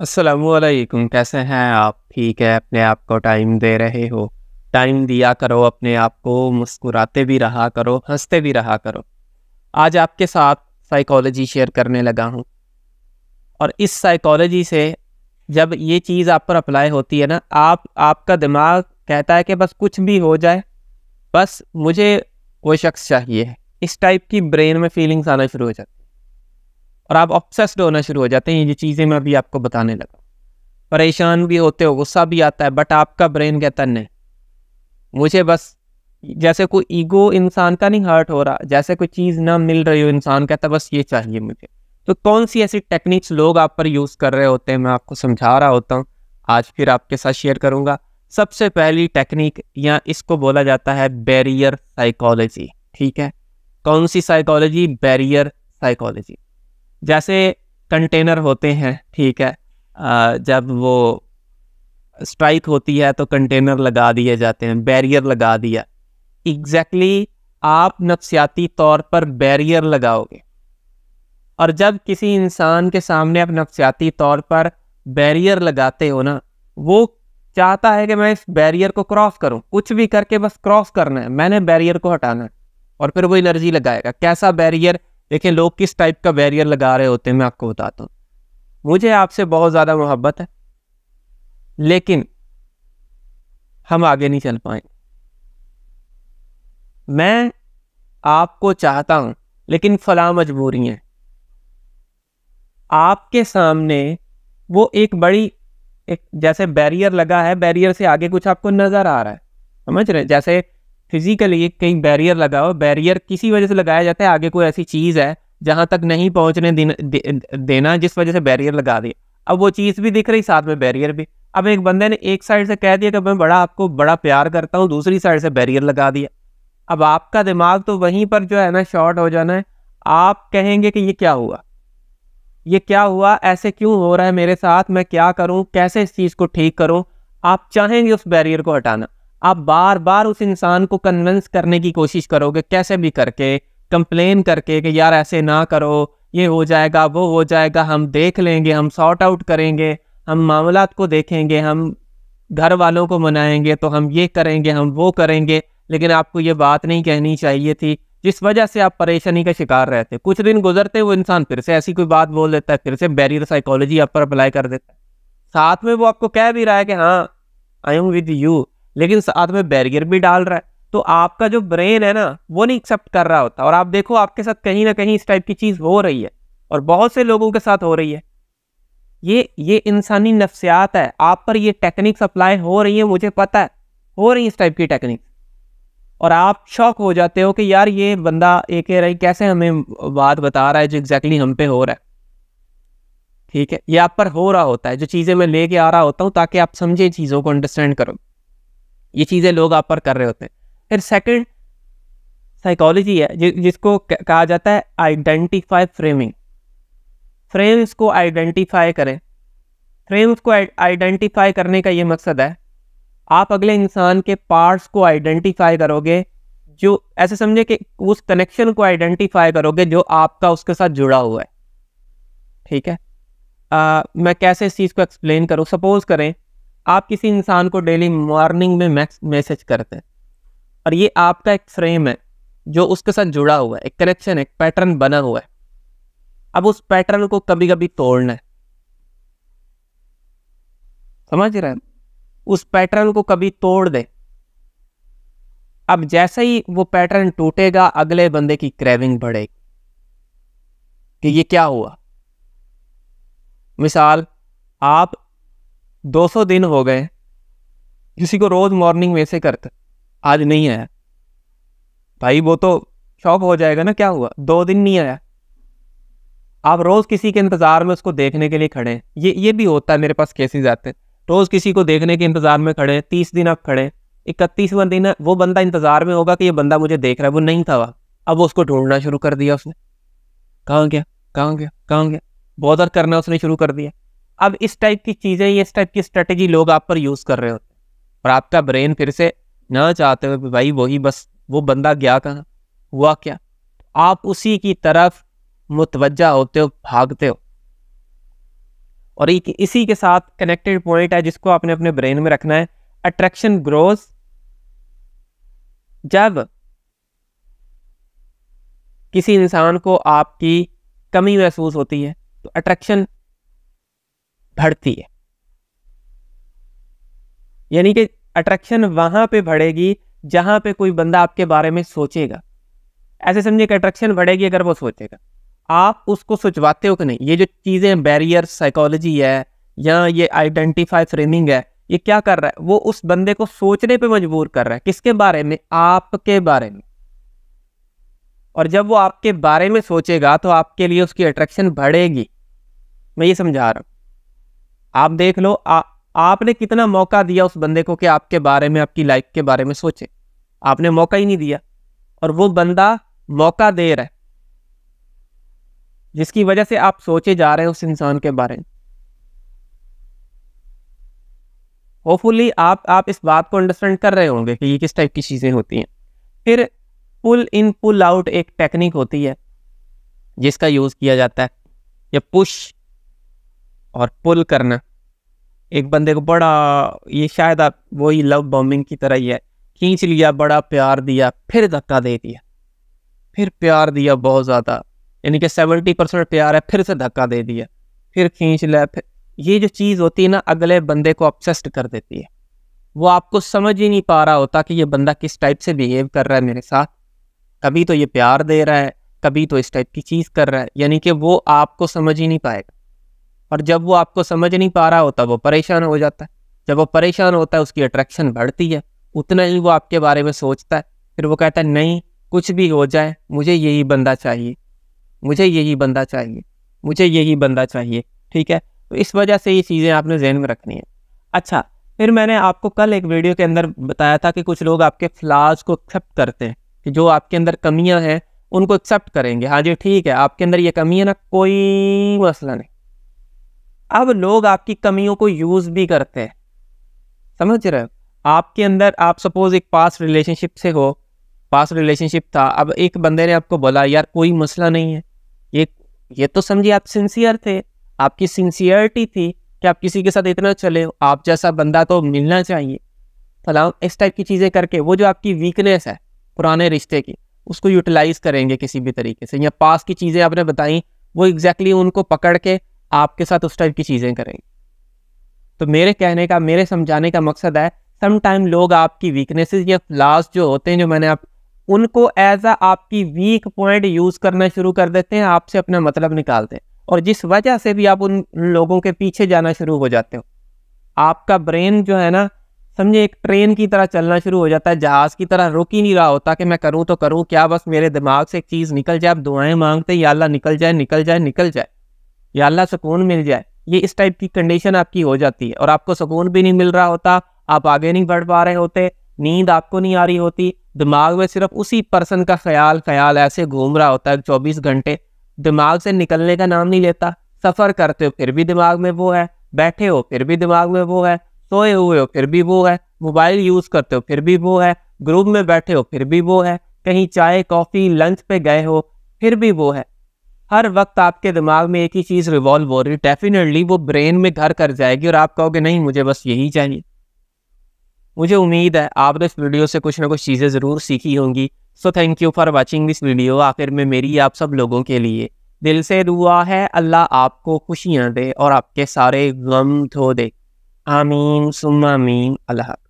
असलकुम कैसे हैं आप ठीक है अपने आप को टाइम दे रहे हो टाइम दिया करो अपने आप को मुस्कुराते भी रहा करो हंसते भी रहा करो आज आपके साथ साइकोलॉजी शेयर करने लगा हूँ और इस साइकोलॉजी से जब ये चीज़ आप पर अप्लाई होती है ना आप आपका दिमाग कहता है कि बस कुछ भी हो जाए बस मुझे वो शख्स चाहिए इस टाइप की ब्रेन में फीलिंग्स आना शुरू हो जाती और आप ऑप्सेस्ड होना शुरू हो जाते हैं ये चीज़ें मैं अभी आपको बताने लगा परेशान भी होते हो गुस्सा भी आता है बट आपका ब्रेन कहता नहीं मुझे बस जैसे कोई ईगो इंसान का नहीं हर्ट हो रहा जैसे कोई चीज़ ना मिल रही हो इंसान कहता बस ये चाहिए मुझे तो कौन सी ऐसी टेक्निक्स लोग आप पर यूज़ कर रहे होते हैं मैं आपको समझा रहा होता हूँ आज फिर आपके साथ शेयर करूँगा सबसे पहली टेक्निक या इसको बोला जाता है बैरियर साइकोलॉजी ठीक है कौन सी साइकोलॉजी बैरियर साइकोलॉजी जैसे कंटेनर होते हैं ठीक है आ, जब वो स्ट्राइक होती है तो कंटेनर लगा दिए जाते हैं बैरियर लगा दिया एग्जैक्टली exactly आप नफसियाती तौर पर बैरियर लगाओगे और जब किसी इंसान के सामने आप नफसियाती तौर पर बैरियर लगाते हो ना वो चाहता है कि मैं इस बैरियर को क्रॉस करूं कुछ भी करके बस क्रॉस करना है मैंने बैरियर को हटाना है और फिर वो एलर्जी लगाएगा कैसा बैरियर देखिए लोग किस टाइप का बैरियर लगा रहे होते हैं मैं आपको बताता हूँ मुझे आपसे बहुत ज़्यादा मोहब्बत है लेकिन हम आगे नहीं चल पाए मैं आपको चाहता हूं लेकिन फला मजबूरी है आपके सामने वो एक बड़ी एक जैसे बैरियर लगा है बैरियर से आगे कुछ आपको नज़र आ रहा है समझ रहे हैं जैसे फिजिकली एक कहीं बैरियर लगा हो बैरियर किसी वजह से लगाया जाता है आगे कोई ऐसी चीज़ है जहाँ तक नहीं पहुँचने दे, देना जिस वजह से बैरियर लगा दिया अब वो चीज़ भी दिख रही साथ में बैरियर भी अब एक बंदे ने एक साइड से कह दिया कि मैं बड़ा आपको बड़ा प्यार करता हूँ दूसरी साइड से बैरियर लगा दिया अब आपका दिमाग तो वहीं पर जो है ना शॉर्ट हो जाना है आप कहेंगे कि ये क्या हुआ ये क्या हुआ ऐसे क्यों हो रहा है मेरे साथ मैं क्या करूं कैसे इस चीज़ को ठीक करूं आप चाहेंगे उस बैरियर को हटाना आप बार बार उस इंसान को कन्विंस करने की कोशिश करोगे कैसे भी करके कंप्लेन करके कि यार ऐसे ना करो ये हो जाएगा वो हो जाएगा हम देख लेंगे हम सॉर्ट आउट करेंगे हम मामला को देखेंगे हम घर वालों को मनाएंगे तो हम ये करेंगे हम वो करेंगे लेकिन आपको ये बात नहीं कहनी चाहिए थी जिस वजह से आप परेशानी का शिकार रहते कुछ दिन गुजरते वो इंसान फिर से ऐसी कोई बात बोल देता है फिर से बैरियर साइकोलॉजी आप पर अप्लाई कर देता है साथ में वो आपको कह भी रहा है कि हाँ आई एम विद यू लेकिन साथ में बैरियर भी डाल रहा है तो आपका जो ब्रेन है ना वो नहीं एक्सेप्ट कर रहा होता और आप देखो आपके साथ कहीं ना कहीं इस टाइप की चीज़ हो रही है और बहुत से लोगों के साथ हो रही है ये ये इंसानी नफ्सियात है आप पर ये टेक्निक्स अप्लाई हो रही है मुझे पता है हो रही है इस टाइप की टेक्निक और आप शौक हो जाते हो कि यार ये बंदा एक रही कैसे हमें बात बता रहा है जो एग्जैक्टली हम पे हो रहा है ठीक है ये आप पर हो रहा होता है जो चीज़ें मैं लेके आ रहा होता हूँ ताकि आप समझें चीज़ों को अंडरस्टैंड करो ये चीज़ें लोग आप पर कर रहे होते हैं फिर सेकंड साइकोलॉजी है जि, जिसको कहा जाता है आइडेंटिफाई फ्रेमिंग फ्रेम्स को आइडेंटिफाई करें फ्रेम्स को आइडेंटिफाई करने का ये मकसद है आप अगले इंसान के पार्ट्स को आइडेंटिफाई करोगे जो ऐसे समझे कि उस कनेक्शन को आइडेंटिफाई करोगे जो आपका उसके साथ जुड़ा हुआ है ठीक है आ, मैं कैसे इस चीज़ को एक्सप्लेन करूँ सपोज करें आप किसी इंसान को डेली मॉर्निंग में मैसेज करते हैं और ये आपका एक फ्रेम है जो उसके साथ जुड़ा हुआ है एक कनेक्शन एक पैटर्न बना हुआ है अब उस पैटर्न को कभी कभी तोड़ना है समझ रहे हैं उस पैटर्न को कभी तोड़ दे अब जैसे ही वो पैटर्न टूटेगा अगले बंदे की क्रेविंग बढ़ेगी कि ये क्या हुआ मिसाल आप 200 दिन हो गए किसी को रोज मॉर्निंग में से करता आज नहीं आया भाई वो तो शॉक हो जाएगा ना क्या हुआ दो दिन नहीं आया आप रोज किसी के इंतजार में उसको देखने के लिए खड़े ये ये भी होता है मेरे पास केसेस आते हैं रोज किसी को देखने के इंतजार में खड़े तीस दिन आप खड़े इकतीसवा दिन वो बंदा इंतजार में होगा कि ये बंदा मुझे देख रहा है वो नहीं था वह अब उसको ढूंढना शुरू कर दिया उसने कहाँ गया कहाँ गया कहाँ गया बहुत करना उसने शुरू कर दिया अब इस टाइप की चीज़ें इस टाइप की स्ट्रेटेजी लोग आप पर यूज़ कर रहे होते हैं और आपका ब्रेन फिर से न चाहते हुए भाई वही बस वो बंदा गया कहाँ हुआ क्या आप उसी की तरफ मुतवजा होते हो भागते हो और एक इसी के साथ कनेक्टेड पॉइंट है जिसको आपने अपने ब्रेन में रखना है अट्रैक्शन ग्रोज जब किसी इंसान को आपकी कमी महसूस होती है तो अट्रैक्शन बढ़ती है यानी कि अट्रैक्शन वहां पे बढ़ेगी जहां पे कोई बंदा आपके बारे में सोचेगा ऐसे समझिए कि अट्रैक्शन बढ़ेगी अगर वो सोचेगा आप उसको सोचवाते हो कि नहीं ये जो चीज़ें बैरियर साइकोलॉजी है या ये आइडेंटिफाई फ्रेमिंग है ये क्या कर रहा है वो उस बंदे को सोचने पे मजबूर कर रहा है किसके बारे में आपके बारे में और जब वो आपके बारे में सोचेगा तो आपके लिए उसकी अट्रैक्शन बढ़ेगी मैं ये समझा रहा हूं आप देख लो आ, आपने कितना मौका दिया उस बंदे को कि आपके बारे में आपकी लाइफ के बारे में सोचे आपने मौका ही नहीं दिया और वो बंदा मौका दे रहा है जिसकी वजह से आप सोचे जा रहे हैं उस इंसान के बारे में होपफुली आप आप इस बात को अंडरस्टैंड कर रहे होंगे कि ये किस टाइप की चीज़ें होती हैं फिर पुल इन पुल आउट एक टेक्निक होती है जिसका यूज़ किया जाता है या पुश और पुल करना एक बंदे को बड़ा ये शायद आप वही लव बॉम्बिंग की तरह ही है खींच लिया बड़ा प्यार दिया फिर धक्का दे दिया फिर प्यार दिया बहुत ज़्यादा यानी कि सेवेंटी परसेंट प्यार है फिर से धक्का दे दिया फिर खींच लिया फिर ये जो चीज़ होती है ना अगले बंदे को अपसेस्ट कर देती है वो आपको समझ ही नहीं पा रहा होता कि ये बंदा किस टाइप से बिहेव कर रहा है मेरे साथ कभी तो ये प्यार दे रहा है कभी तो इस टाइप की चीज़ कर रहा है यानी कि वो आपको समझ ही नहीं पाएगा और जब वो आपको समझ नहीं पा रहा होता वो परेशान हो जाता है जब वो परेशान होता है उसकी अट्रैक्शन बढ़ती है उतना ही वो आपके बारे में सोचता है फिर वो कहता है नहीं कुछ भी हो जाए मुझे यही बंदा चाहिए मुझे यही बंदा चाहिए मुझे यही बंदा चाहिए ठीक है तो इस वजह से ये चीज़ें आपने जहन में रखनी है अच्छा फिर मैंने आपको कल एक वीडियो के अंदर बताया था कि कुछ लोग आपके फ्लाज को एक्सेप्ट करते हैं कि जो आपके अंदर कमियां हैं उनको एक्सेप्ट करेंगे हाँ जी ठीक है आपके अंदर ये कमी है ना कोई मसला नहीं अब लोग आपकी कमियों को यूज भी करते हैं समझ रहे हो आपके अंदर आप सपोज एक पास रिलेशनशिप से हो पास रिलेशनशिप था अब एक बंदे ने आपको बोला यार कोई मसला नहीं है ये ये तो समझिए आप सिंसियर थे आपकी सिंसियरिटी थी कि आप किसी के साथ इतना चले हो आप जैसा बंदा तो मिलना चाहिए फलाम इस टाइप की चीज़ें करके वो जो आपकी वीकनेस है पुराने रिश्ते की उसको यूटिलाइज करेंगे किसी भी तरीके से या पास की चीज़ें आपने बताई वो एग्जैक्टली exactly उनको पकड़ के आपके साथ उस टाइप की चीज़ें करेंगे तो मेरे कहने का मेरे समझाने का मकसद है समटाइम लोग आपकी वीकनेसेस या फ्लास जो होते हैं जो मैंने आप उनको एज अ आपकी वीक पॉइंट यूज़ करना शुरू कर देते हैं आपसे अपना मतलब निकालते हैं और जिस वजह से भी आप उन लोगों के पीछे जाना शुरू हो जाते हो आपका ब्रेन जो है ना समझे एक ट्रेन की तरह चलना शुरू हो जाता है जहाज़ की तरह रुक ही नहीं रहा होता कि मैं करूँ तो करूँ क्या बस मेरे दिमाग से एक चीज़ निकल जाए आप दुआएं मांगते या अल्लाह निकल जाए निकल जाए निकल जाए या अल्लाह सुकून मिल जाए ये इस टाइप की कंडीशन आपकी हो जाती है और आपको सुकून भी नहीं मिल रहा होता आप आगे नहीं बढ़ पा रहे होते नींद आपको नहीं आ रही होती दिमाग में सिर्फ उसी पर्सन का ख्याल ख्याल ऐसे घूम रहा होता है चौबीस घंटे दिमाग से निकलने का नाम नहीं लेता सफ़र करते हो फिर भी दिमाग में वो है बैठे हो फिर भी दिमाग में वो है सोए हुए हो फिर भी वो है मोबाइल यूज़ करते हो फिर भी वो है ग्रुप में बैठे हो फिर भी वो है कहीं चाय कॉफ़ी लंच पे गए हो फिर भी वो है हर वक्त आपके दिमाग में एक ही चीज़ रिवॉल्व हो रही डेफिनेटली वो ब्रेन में घर कर जाएगी और आप कहोगे नहीं मुझे बस यही चाहिए मुझे उम्मीद है आपने इस वीडियो से कुछ ना कुछ चीज़ें ज़रूर सीखी होंगी so thank you for watching this video आखिर में मेरी आप सब लोगों के लिए दिल से दुआ है अल्लाह आपको खुशियाँ दे और आपके सारे गम धो दे आमीन सुम आमीन अल्लाह